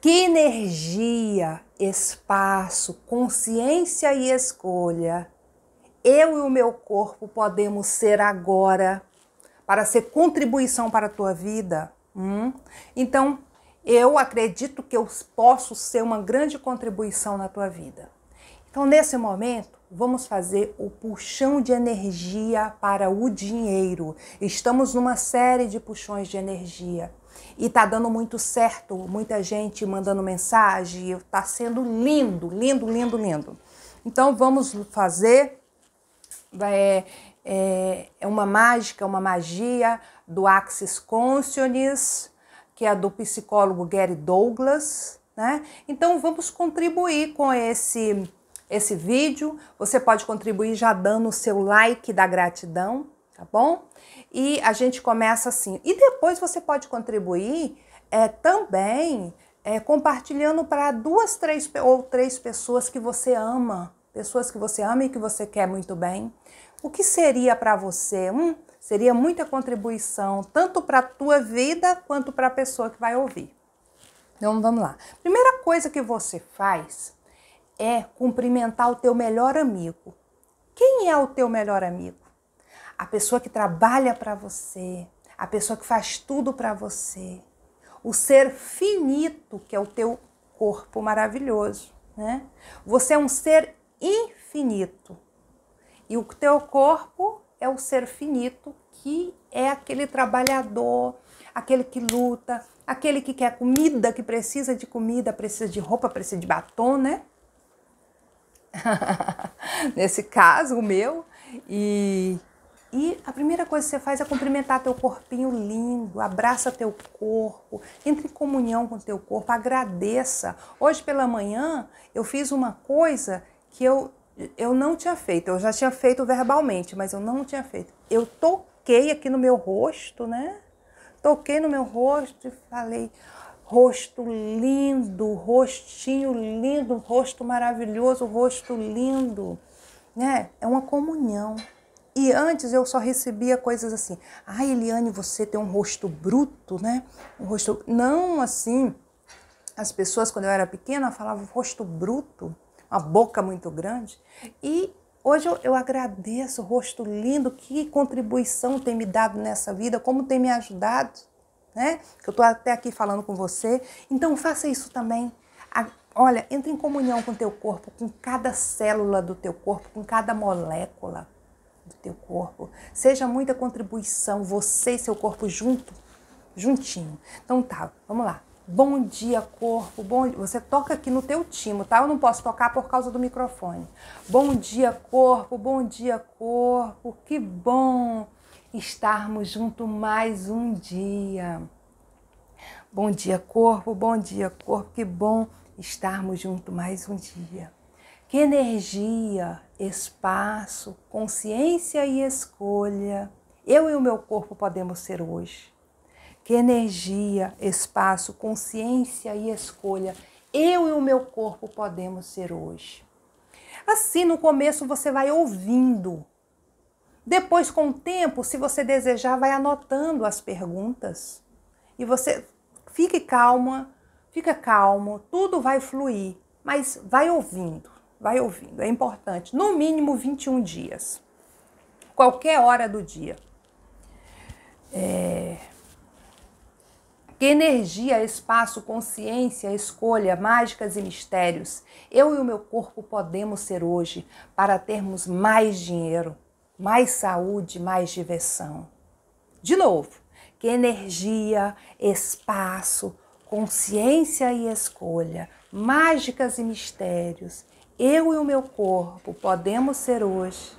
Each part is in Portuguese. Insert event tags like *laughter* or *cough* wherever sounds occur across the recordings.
Que energia, espaço, consciência e escolha eu e o meu corpo podemos ser agora para ser contribuição para a tua vida? Hum? Então, eu acredito que eu posso ser uma grande contribuição na tua vida. Então, nesse momento, Vamos fazer o puxão de energia para o dinheiro. Estamos numa série de puxões de energia e tá dando muito certo. Muita gente mandando mensagem, tá sendo lindo, lindo, lindo, lindo. Então vamos fazer é, é, é uma mágica, uma magia do Axis Consciousness, que é do psicólogo Gary Douglas, né? Então vamos contribuir com esse esse vídeo. Você pode contribuir já dando o seu like da gratidão, tá bom? E a gente começa assim. E depois você pode contribuir é, também é, compartilhando para duas, três ou três pessoas que você ama, pessoas que você ama e que você quer muito bem. O que seria para você? Hum, seria muita contribuição, tanto para a tua vida quanto para a pessoa que vai ouvir. Então vamos lá. Primeira coisa que você faz é cumprimentar o teu melhor amigo. Quem é o teu melhor amigo? A pessoa que trabalha para você, a pessoa que faz tudo para você, o ser finito que é o teu corpo maravilhoso, né? Você é um ser infinito. E o teu corpo é o ser finito que é aquele trabalhador, aquele que luta, aquele que quer comida, que precisa de comida, precisa de roupa, precisa de batom, né? *laughs* nesse caso, o meu. E, e a primeira coisa que você faz é cumprimentar teu corpinho lindo, abraça teu corpo, entre em comunhão com teu corpo, agradeça. Hoje pela manhã eu fiz uma coisa que eu, eu não tinha feito, eu já tinha feito verbalmente, mas eu não tinha feito. Eu toquei aqui no meu rosto, né? Toquei no meu rosto e falei: rosto lindo, rostinho lindo, rosto maravilhoso, rosto lindo, né? É uma comunhão. E antes eu só recebia coisas assim: "Ah, Eliane, você tem um rosto bruto, né? Um rosto não assim. As pessoas quando eu era pequena falavam rosto bruto, uma boca muito grande. E Hoje eu, eu, agradeço o rosto lindo, que contribuição tem me dado nessa vida, como tem me ajudado né? Que eu estou até aqui falando com você. Então faça isso também. Olha, entre em comunhão com o teu corpo, com cada célula do teu corpo, com cada molécula do teu corpo. Seja muita contribuição, você e seu corpo junto, juntinho. Então tá, vamos lá. Bom dia, corpo. Bom, dia. você toca aqui no teu timo, tá? Eu não posso tocar por causa do microfone. Bom dia, corpo. Bom dia, corpo. Que bom estarmos junto mais um dia. Bom dia, corpo, bom dia, corpo, que bom estarmos junto mais um dia. Que energia, espaço, consciência e escolha eu e o meu corpo podemos ser hoje. Que energia, espaço, consciência e escolha eu e o meu corpo podemos ser hoje. Assim, no começo você vai ouvindo depois, com o tempo, se você desejar, vai anotando as perguntas. E você fique calma, fica calmo, tudo vai fluir, mas vai ouvindo, vai ouvindo, é importante. No mínimo 21 dias, qualquer hora do dia. É... Que energia, espaço, consciência, escolha, mágicas e mistérios eu e o meu corpo podemos ser hoje para termos mais dinheiro mais saúde, mais diversão. De novo, que energia, espaço, consciência e escolha, mágicas e mistérios, eu e o meu corpo podemos ser hoje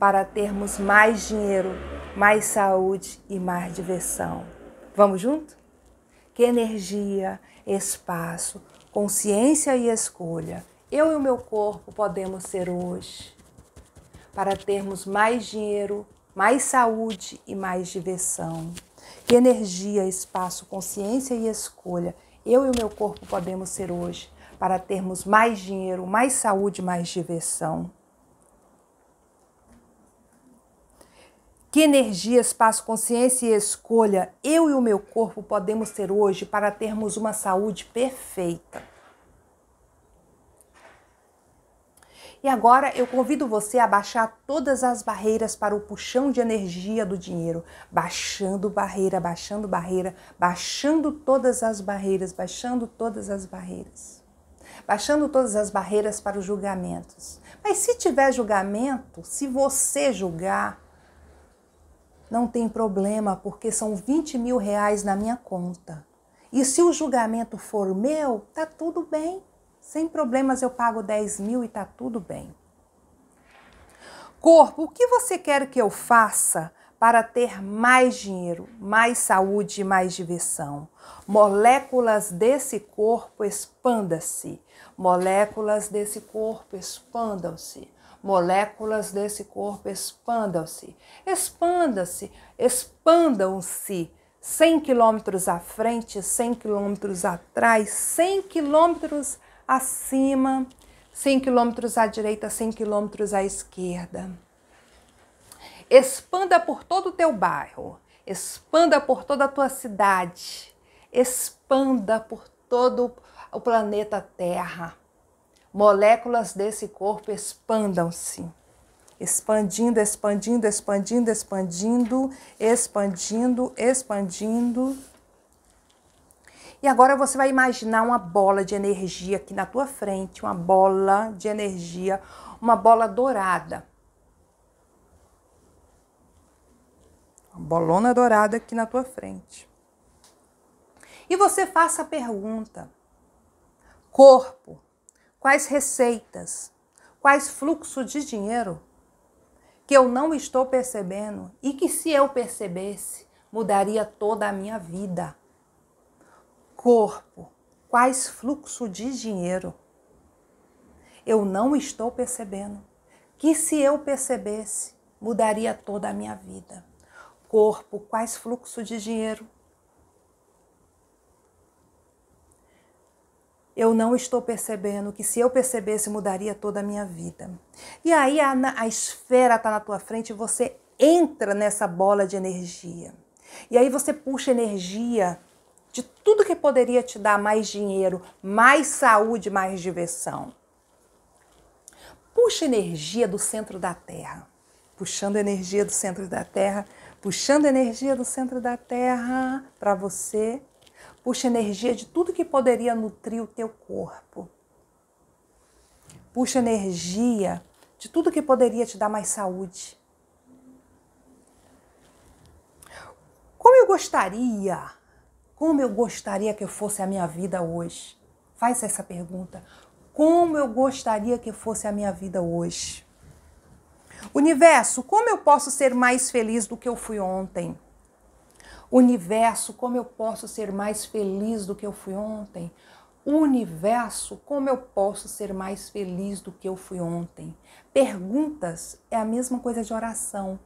para termos mais dinheiro, mais saúde e mais diversão. Vamos junto? Que energia, espaço, consciência e escolha, eu e o meu corpo podemos ser hoje para termos mais dinheiro, mais saúde e mais diversão. Que energia, espaço, consciência e escolha eu e o meu corpo podemos ser hoje para termos mais dinheiro, mais saúde, mais diversão. Que energia, espaço, consciência e escolha eu e o meu corpo podemos ter hoje para termos uma saúde perfeita? E agora eu convido você a baixar todas as barreiras para o puxão de energia do dinheiro, baixando barreira, baixando barreira, baixando todas as barreiras, baixando todas as barreiras. Baixando todas as barreiras para os julgamentos. Mas se tiver julgamento, se você julgar, não tem problema, porque são 20 mil reais na minha conta. E se o julgamento for meu, tá tudo bem. Sem problemas, eu pago 10 mil e tá tudo bem. Corpo, o que você quer que eu faça para ter mais dinheiro, mais saúde e mais diversão? Moléculas desse corpo expanda-se. Moléculas desse corpo expandam-se. Moléculas desse corpo expandam-se. expandam se expandam-se. 100 quilômetros à frente, 100 quilômetros atrás, 100 quilômetros acima, 100 quilômetros à direita, 100 quilômetros à esquerda. Expanda por todo o teu bairro, expanda por toda a tua cidade, expanda por todo o planeta Terra. Moléculas desse corpo expandam-se. Expandindo, expandindo, expandindo, expandindo, expandindo, expandindo. expandindo e agora você vai imaginar uma bola de energia aqui na tua frente, uma bola de energia, uma bola dourada. Uma bolona dourada aqui na tua frente. E você faça a pergunta: corpo, quais receitas, quais fluxos de dinheiro que eu não estou percebendo e que se eu percebesse, mudaria toda a minha vida? corpo, quais fluxo de dinheiro eu não estou percebendo. Que se eu percebesse, mudaria toda a minha vida. Corpo, quais fluxo de dinheiro eu não estou percebendo, que se eu percebesse mudaria toda a minha vida. E aí a, a esfera está na tua frente e você entra nessa bola de energia. E aí você puxa energia de tudo que poderia te dar mais dinheiro, mais saúde, mais diversão. Puxa energia do centro da Terra. Puxando energia do centro da Terra, puxando energia do centro da Terra para você. Puxa energia de tudo que poderia nutrir o teu corpo. Puxa energia de tudo que poderia te dar mais saúde. Como eu gostaria como eu gostaria que fosse a minha vida hoje? Faz essa pergunta. Como eu gostaria que fosse a minha vida hoje? Universo, como eu posso ser mais feliz do que eu fui ontem? Universo, como eu posso ser mais feliz do que eu fui ontem? Universo, como eu posso ser mais feliz do que eu fui ontem? Perguntas é a mesma coisa de oração.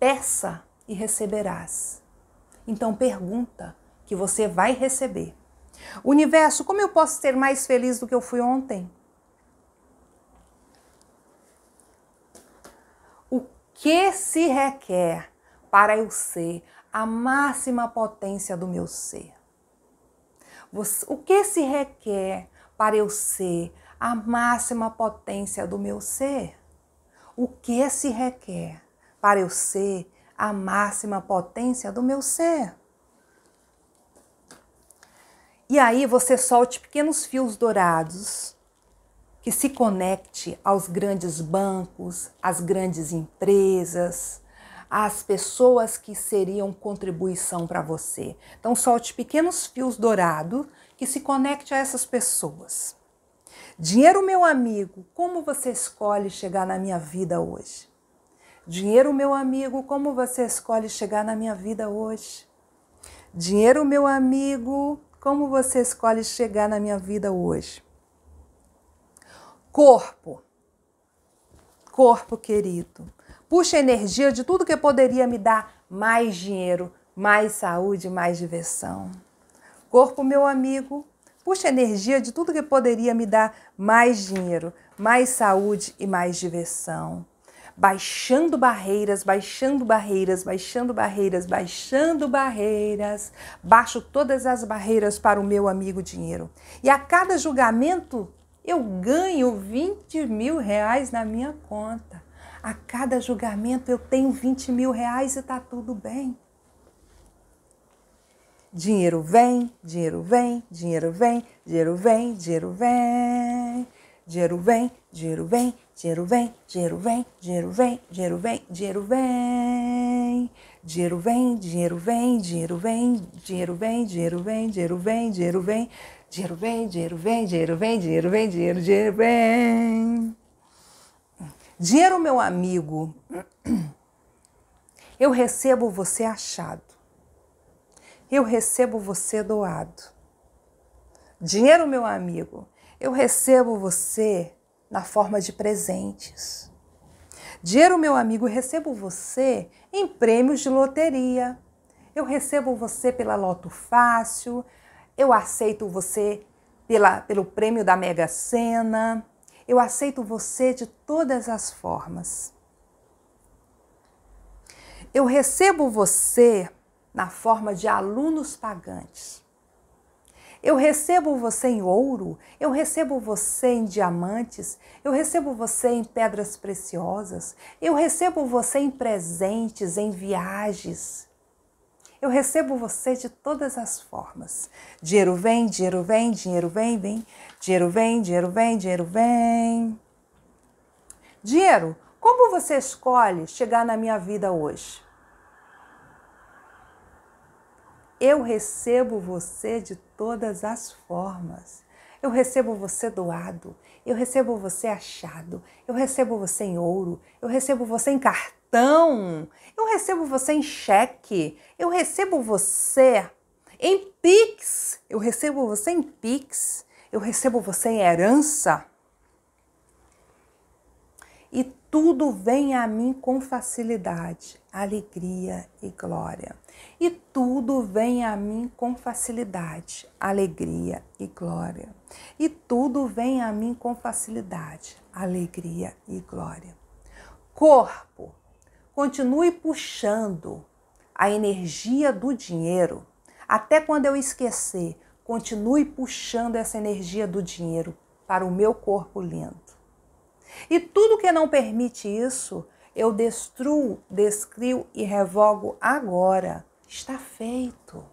Peça e receberás. Então pergunta que você vai receber. Universo, como eu posso ser mais feliz do que eu fui ontem? O que se requer para eu ser a máxima potência do meu ser? O que se requer para eu ser a máxima potência do meu ser? O que se requer para eu ser a máxima potência do meu ser? E aí você solte pequenos fios dourados que se conecte aos grandes bancos, às grandes empresas, às pessoas que seriam contribuição para você. Então solte pequenos fios dourados que se conecte a essas pessoas. Dinheiro, meu amigo, como você escolhe chegar na minha vida hoje? Dinheiro, meu amigo, como você escolhe chegar na minha vida hoje? Dinheiro, meu amigo, como você escolhe chegar na minha vida hoje? Corpo. Corpo querido. Puxa energia de tudo que poderia me dar mais dinheiro, mais saúde, mais diversão. Corpo, meu amigo, puxa energia de tudo que poderia me dar mais dinheiro, mais saúde e mais diversão baixando barreiras, baixando barreiras, baixando barreiras, baixando barreiras. Baixo todas as barreiras para o meu amigo dinheiro. E a cada julgamento eu ganho 20 mil reais na minha conta. A cada julgamento eu tenho 20 mil reais e está tudo bem. Dinheiro vem, dinheiro vem, dinheiro vem, dinheiro vem, dinheiro vem, dinheiro vem, dinheiro vem, Dinheiro vem, dinheiro vem, dinheiro vem, dinheiro vem, dinheiro vem. Dinheiro vem, dinheiro vem, dinheiro vem, dinheiro vem, dinheiro vem, dinheiro vem, dinheiro vem. Dinheiro vem, dinheiro vem, dinheiro vem, dinheiro vem, dinheiro, dinheiro vem. Dinheiro, meu amigo, eu recebo você achado. Eu recebo você doado. Dinheiro, meu amigo, eu recebo você na forma de presentes. Dinheiro, meu amigo, recebo você em prêmios de loteria. Eu recebo você pela Loto Fácil, eu aceito você pela, pelo prêmio da Mega Sena, eu aceito você de todas as formas. Eu recebo você na forma de alunos pagantes. Eu recebo você em ouro, eu recebo você em diamantes, eu recebo você em pedras preciosas, eu recebo você em presentes, em viagens. Eu recebo você de todas as formas. Dinheiro vem, dinheiro vem, dinheiro vem, vem. Dinheiro vem, dinheiro vem, dinheiro vem. Dinheiro, como você escolhe chegar na minha vida hoje? Eu recebo você de todas as formas. Eu recebo você doado, eu recebo você achado, eu recebo você em ouro, eu recebo você em cartão, eu recebo você em cheque, eu recebo você em Pix, eu recebo você em Pix, eu recebo você em herança. E tudo vem a mim com facilidade alegria e glória. E tudo vem a mim com facilidade, alegria e glória. E tudo vem a mim com facilidade, alegria e glória. Corpo, continue puxando a energia do dinheiro até quando eu esquecer. Continue puxando essa energia do dinheiro para o meu corpo lindo. E tudo que não permite isso, eu destruo, descrio e revogo agora. Está feito.